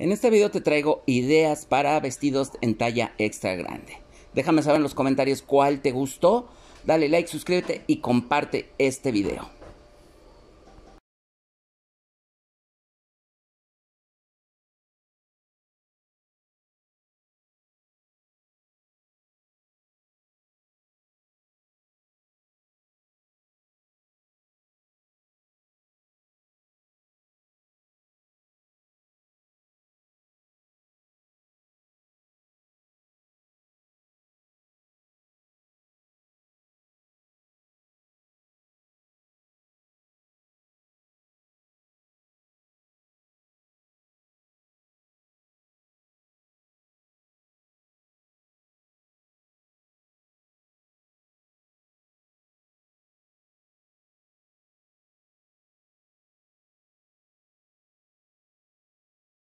En este video te traigo ideas para vestidos en talla extra grande. Déjame saber en los comentarios cuál te gustó, dale like, suscríbete y comparte este video.